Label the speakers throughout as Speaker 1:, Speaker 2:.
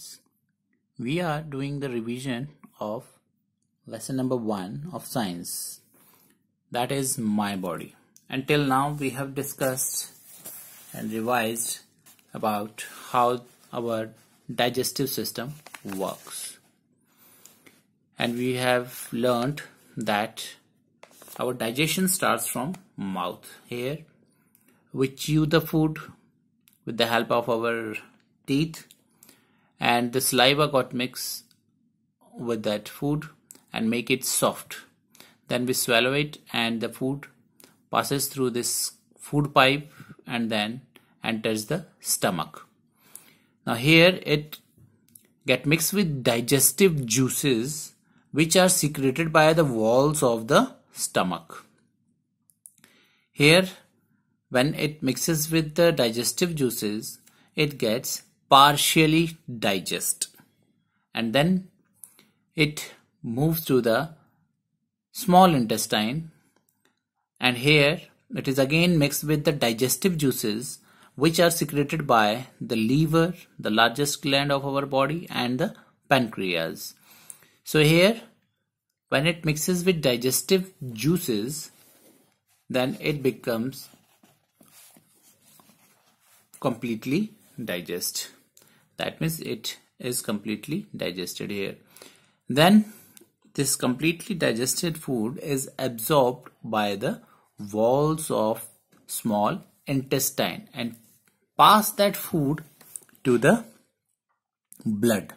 Speaker 1: students, we are doing the revision of lesson number 1 of science that is my body. Until now we have discussed and revised about how our digestive system works. And we have learned that our digestion starts from mouth here we chew the food with the help of our teeth and the saliva got mixed with that food and make it soft then we swallow it and the food passes through this food pipe and then enters the stomach now here it get mixed with digestive juices which are secreted by the walls of the stomach here when it mixes with the digestive juices it gets partially digest and then it moves to the small intestine and here it is again mixed with the digestive juices which are secreted by the liver the largest gland of our body and the pancreas so here when it mixes with digestive juices then it becomes completely digest that means it is completely digested here then this completely digested food is absorbed by the walls of small intestine and pass that food to the blood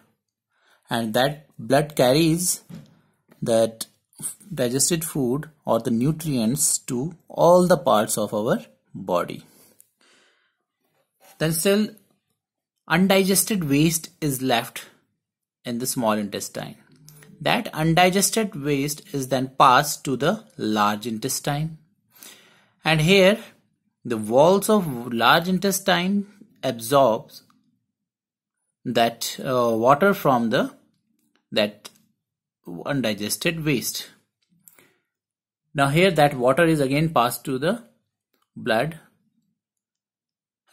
Speaker 1: and that blood carries that digested food or the nutrients to all the parts of our body then cell Undigested waste is left in the small intestine. That undigested waste is then passed to the large intestine. And here, the walls of large intestine absorbs that uh, water from the that undigested waste. Now here that water is again passed to the blood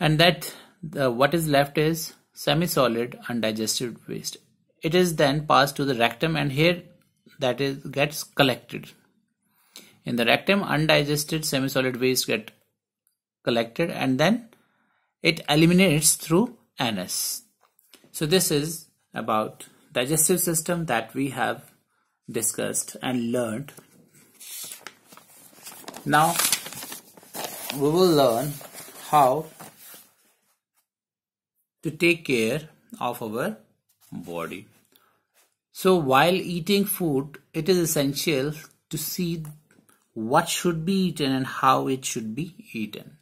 Speaker 1: and that the, what is left is semi-solid undigested waste. It is then passed to the rectum and here that is gets collected. In the rectum, undigested semi-solid waste get collected and then it eliminates through anus. So this is about digestive system that we have discussed and learned. Now we will learn how to take care of our body. So while eating food, it is essential to see what should be eaten and how it should be eaten.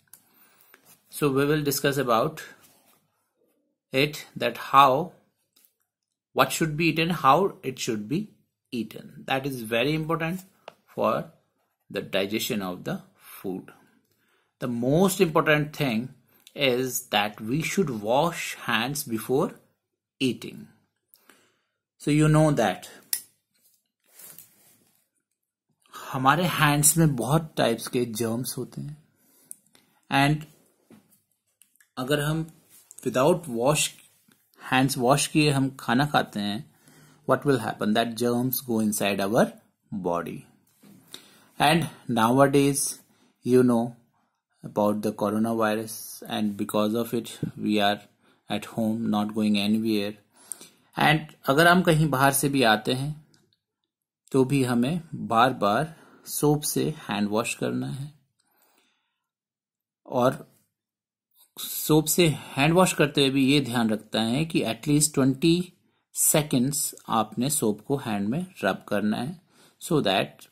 Speaker 1: So we will discuss about it that how what should be eaten, how it should be eaten. That is very important for the digestion of the food. The most important thing is that we should wash hands before eating. So you know that हमारे hands में बहुत types के germs होते हैं and अगर हम without wash hands wash किए हम खाना खाते हैं what will happen that germs go inside our body and nowadays you know about the coronavirus and because of it we are at home not going anywhere and अगर हम कहीं बाहर से भी आते हैं तो भी हमें बार बार सोप से हैंड वॉश करना है और सोप से हैंड वॉश करते हुए भी ये ध्यान रखता है कि एटलीस्ट ट्वेंटी सेकेंड्स आपने सोप को हैंड में रब करना है सो so दैट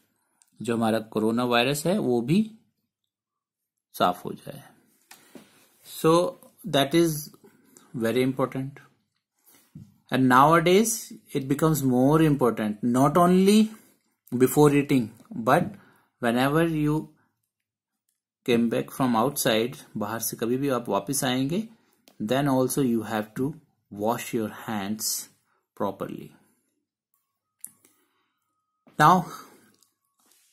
Speaker 1: जो हमारा कोरोना वायरस है वो भी साफ हो जाए so that is very important and nowadays it becomes more important not only before eating but whenever you came back from outside बाहर से कभी भी आप वापिस आएंगे then also you have to wash your hands properly now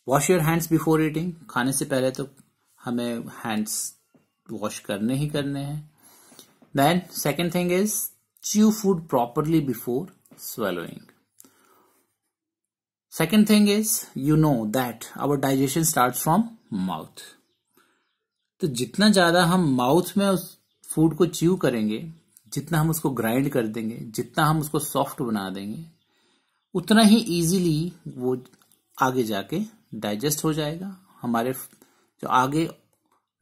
Speaker 1: wash your hands before eating खाने से पहले तो हमें हैंड्स वॉश करने ही करने हैं then second thing is chew food properly before swallowing second thing is you know that our digestion start from mouth तो जितना ज्यादा हम माउथ में उस फूड को च्यू करेंगे जितना हम उसको ग्राइंड कर देंगे जितना हम उसको सॉफ्ट बना देंगे उतना ही इजीली वो आगे जाके डाइजेस्ट हो जाएगा हमारे तो आगे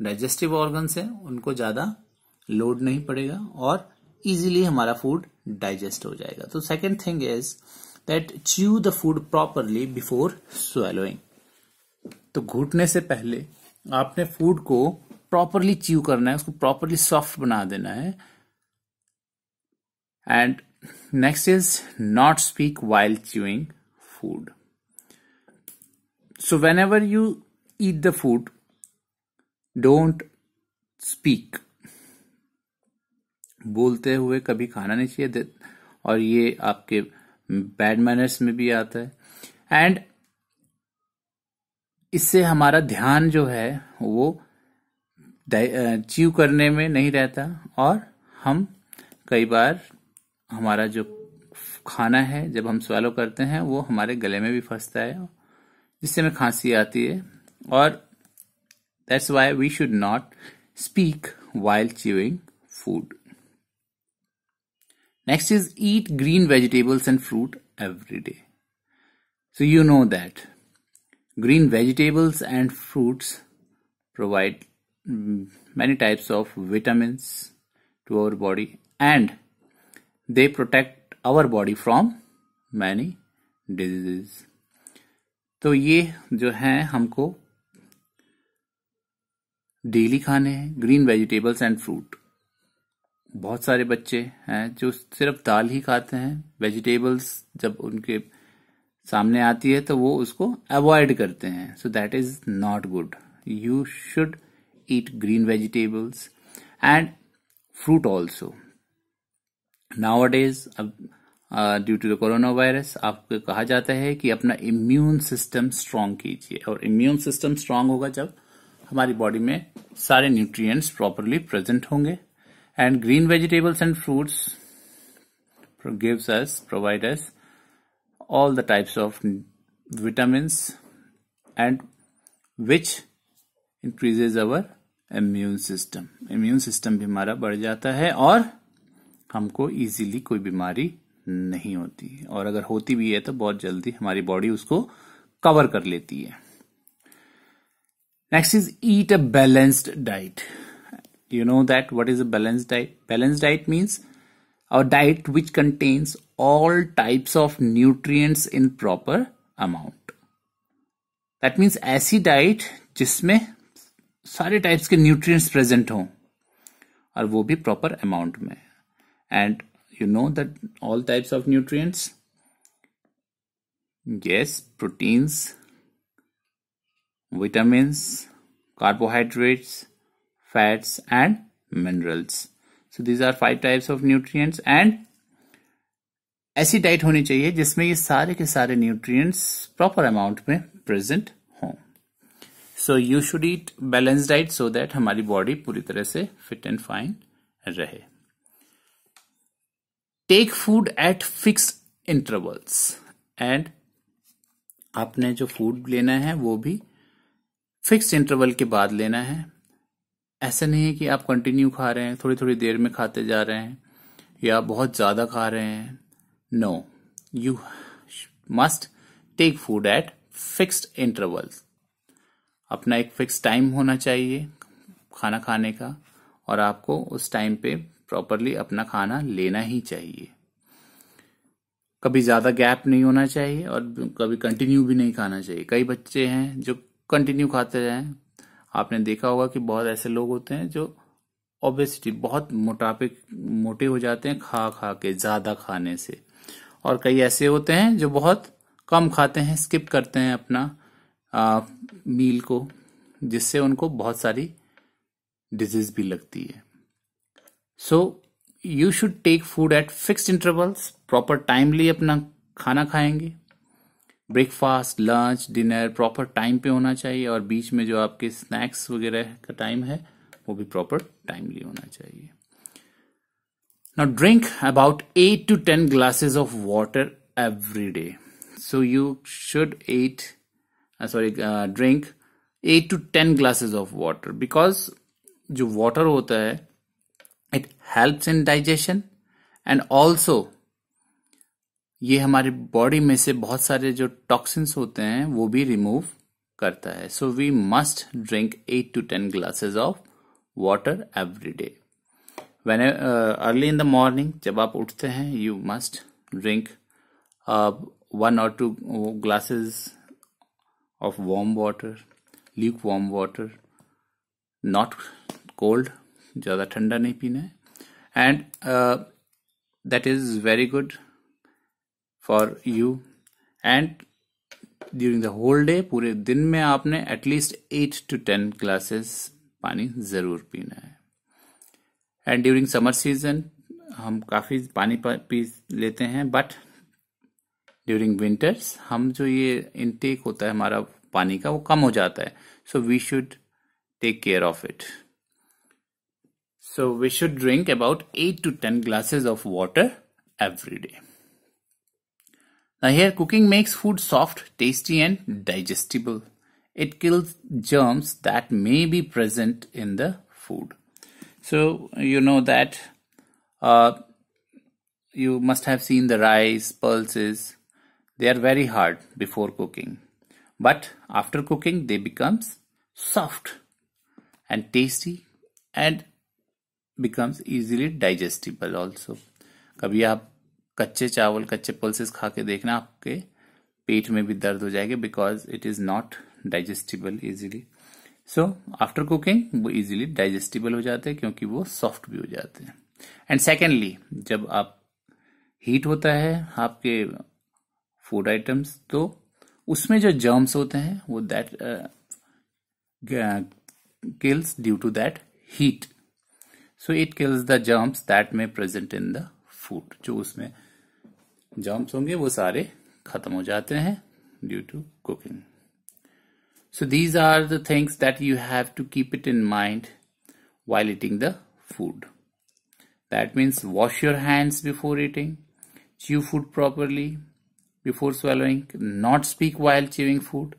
Speaker 1: डाइजेस्टिव ऑर्गन्स हैं उनको ज़्यादा लोड नहीं पड़ेगा और इजीली हमारा फूड डाइजेस्ट हो जाएगा तो second thing is that chew the food properly before swallowing तो घुटने से पहले आपने फूड को प्रॉपरली च्यू करना है उसको प्रॉपरली सॉफ्ट बना देना है and next is not speak while chewing food so whenever you eat the food don't speak बोलते हुए कभी खाना नहीं चाहिए और ये आपके बैड मैनर्स में भी आता है एंड इससे हमारा ध्यान जो है वो चीव करने में नहीं रहता और हम कई बार हमारा जो खाना है जब हम स्वेलो करते हैं वो हमारे गले में भी फंसता है जिससे हमें खांसी आती है और That's why we should not speak while chewing food. Next is eat green vegetables and fruit every day. So you know that green vegetables and fruits provide mm, many types of vitamins to our body and they protect our body from many diseases. तो ये जो हैं हमको daily खाने हैं green vegetables and fruit बहुत सारे बच्चे हैं जो सिर्फ दाल ही खाते हैं वेजिटेबल्स जब उनके सामने आती है तो वो उसको अवॉइड करते हैं so that is not good you should eat green vegetables and fruit also nowadays अब due to the corona virus आपको कहा जाता है कि अपना इम्यून सिस्टम स्ट्रांग कीजिए और इम्यून सिस्टम स्ट्रांग होगा जब हमारी बॉडी में सारे न्यूट्रिएंट्स प्रॉपरली प्रेजेंट होंगे and green vegetables and fruits gives us provide us all the types of vitamin and which increases our immune system immune system भी हमारा बढ़ जाता है और हमको इजीली कोई बीमारी नहीं होती और अगर होती भी है तो बहुत जल्दी हमारी बॉडी उसको कवर कर लेती है Next is eat a balanced diet. You know that what is a balanced diet? Balanced diet means a diet which contains all types of nutrients in proper amount. That means aisi diet jisme sare types ke nutrients present ho aur wo bhi proper amount mein. And you know that all types of nutrients? Yes, proteins, vitamins, carbohydrates, fats and minerals. So these are five types of nutrients and ऐसी diet होनी चाहिए जिसमें ये सारे के सारे nutrients proper amount में present हों so you should eat balance diet so that हमारी बॉडी पूरी तरह से फिट एंड फाइन रहे take food at fix intervals and आपने जो फूड लेना है वो भी फिक्स इंटरवल के बाद लेना है ऐसा नहीं है कि आप कंटिन्यू खा रहे हैं थोड़ी थोड़ी देर में खाते जा रहे हैं या बहुत ज़्यादा खा रहे हैं no you must take food at fixed intervals अपना एक फिक्स टाइम होना चाहिए खाना खाने का और आपको उस टाइम पे प्रॉपरली अपना खाना लेना ही चाहिए कभी ज़्यादा गैप नहीं होना चाहिए और कभी कंटिन्यू भी नहीं खाना चाहिए कई बच्चे हैं जो कंटिन्यू खाते रहें आपने देखा होगा कि बहुत ऐसे लोग होते हैं जो ओबेसिटी बहुत मोटापे मोटे हो जाते हैं खा खा के ज्यादा खाने से और कई ऐसे होते हैं जो बहुत कम खाते हैं स्किप करते हैं अपना आ, मील को जिससे उनको बहुत सारी डिजीज भी लगती है so you should take food at fix intervals proper timely अपना खाना खाएंगे breakfast lunch dinner proper time पे होना चाहिए और बीच में जो आपके स्नैक्स वगैरह का टाइम है वो भी प्रॉपर टाइमली होना चाहिए now drink about eight to ten glasses of water every day so you should eat sorry drink eight to ten glasses of water because जो वाटर होता है it helps in digestion and also ये हमारे body में से बहुत सारे जो टॉक्सिन्स होते हैं वो भी रिमूव करता है so we must drink eight to ten glasses of water every day when early in the morning जब आप उठते हैं यू मस्ट ड्रिंक वन और two glasses of warm water lukewarm water not cold ज़्यादा ठंडा नहीं पीना है and that is very good for you and during the whole day पूरे दिन में आपने at least eight to ten glasses पानी ज़रूर पीना है एंड ड्यूरिंग समर सीजन हम काफ़ी पानी पी लेते हैं बट ड्यूरिंग विंटर्स हम जो ये इनटेक होता है हमारा पानी का वो कम हो जाता है so we should take care of it so we should drink about eight to ten glasses of water every day here cooking makes food soft, tasty and digestible. It kills germs that may be present in the food. So you know that uh, you must have seen the rice, pulses. They are very hard before cooking. But after cooking, they becomes soft and tasty and becomes easily digestible also. कभी आप कच्चे चावल कच्चे pulses खा के देखना आपके पेट में भी दर्द हो जाएगा because it is not digestible easily so after cooking वो इजिली डाइजेस्टिबल हो जाते हैं क्योंकि वो सॉफ्ट भी हो जाते हैं एंड सेकेंडली जब आप हीट होता है आपके फूड आइटम्स तो उसमें जो जर्म्स होते हैं वो that kills due to that heat so it kills the germs that में प्रेजेंट इन द फूड जो उसमें जम्स होंगे वो सारे खत्म हो जाते हैं due to cooking so these are the things that you have to keep it in mind while eating the food that means wash your hands before eating chew food properly before swallowing not speak while chewing food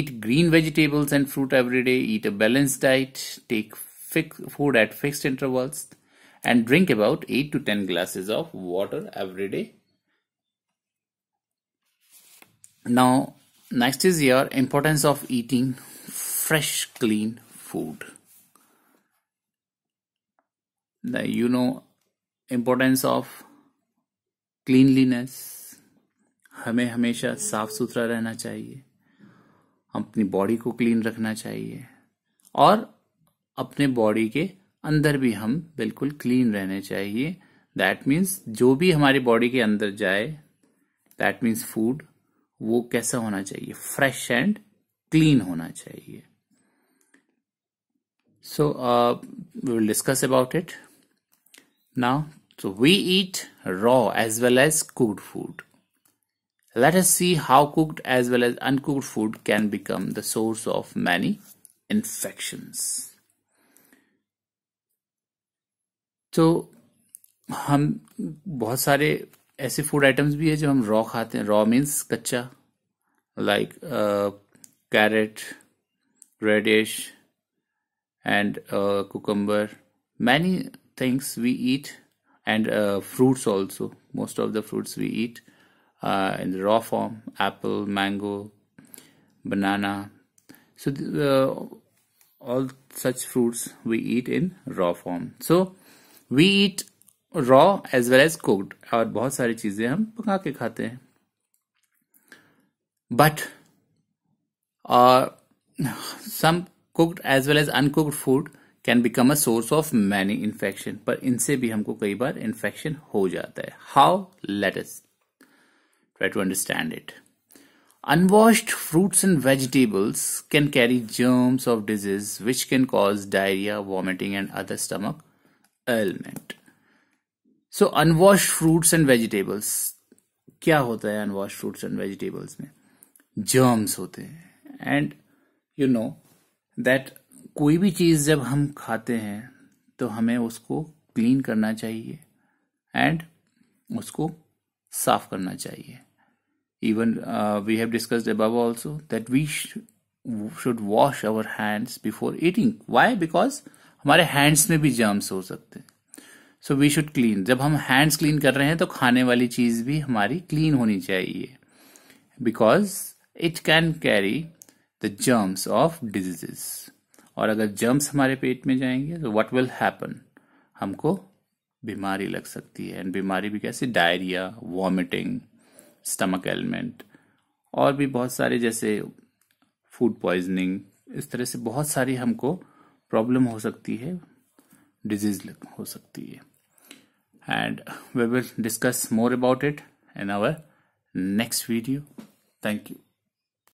Speaker 1: eat green vegetables and fruit every day eat a balance diet take fix food at fixed intervals and drink about 8 to 10 glasses of water every day. Now, next is your importance of eating fresh, clean food. The, you know importance of cleanliness हमें हमेशा साफ सुथरा रहना चाहिए अपनी body को clean रखना चाहिए और अपने बॉडी के अंदर भी हम बिल्कुल क्लीन रहने चाहिए दैट मीन्स जो भी हमारी बॉडी के अंदर जाए दैट मीन्स फूड वो कैसा होना चाहिए फ्रेश एंड क्लीन होना चाहिए so we will discuss about it now so we eat raw as well as cooked food let's see how cooked as well as uncooked food can become the source of many infections So, हम बहुत सारे ऐसे food items भी है जो हम raw खाते हैं रॉ मीन्स कच्चा like carrot radish and cucumber and uh, uh, fruits also most of the fruits we eat uh, in the raw form apple mango banana so all such fruits we eat in raw form so we eat raw as well as cooked और बहुत सारी चीजें हम पका के खाते हैं but some cooked as well as uncooked food can become a source of many infection पर इनसे भी हमको कई बार इन्फेक्शन हो जाता है how let us try to understand it Unwashed fruits and vegetables can carry germs of disease which can cause diarrhea, vomiting, and other stomach ailment so unwash fruits and vegetables क्या होता है unwash fruits and vegetables में germs होते हैं and you know that कोई भी चीज़ जब हम खाते हैं तो हमें उसको क्लीन करना चाहिए एंड उसको साफ करना चाहिए even we have discussed above also that we should wash our hands before eating why because हमारे हैंड्स में भी जर्म्स हो सकते हैं सो वी शुड क्लीन जब हम हैंड्स क्लीन कर रहे हैं तो खाने वाली चीज़ भी हमारी क्लीन होनी चाहिए because it can carry the germs of diseases और अगर जर्म्स हमारे पेट में जाएंगे तो वट विल हैपन हमको बीमारी लग सकती है एंड बीमारी भी कैसे डायरिया वॉमिटिंग स्टमक एलिमेंट और भी बहुत सारे जैसे फूड पॉइजनिंग इस तरह से बहुत सारी हमको प्रॉब्लम हो सकती है डिजीज हो सकती है and we will discuss more about it in our next video thank you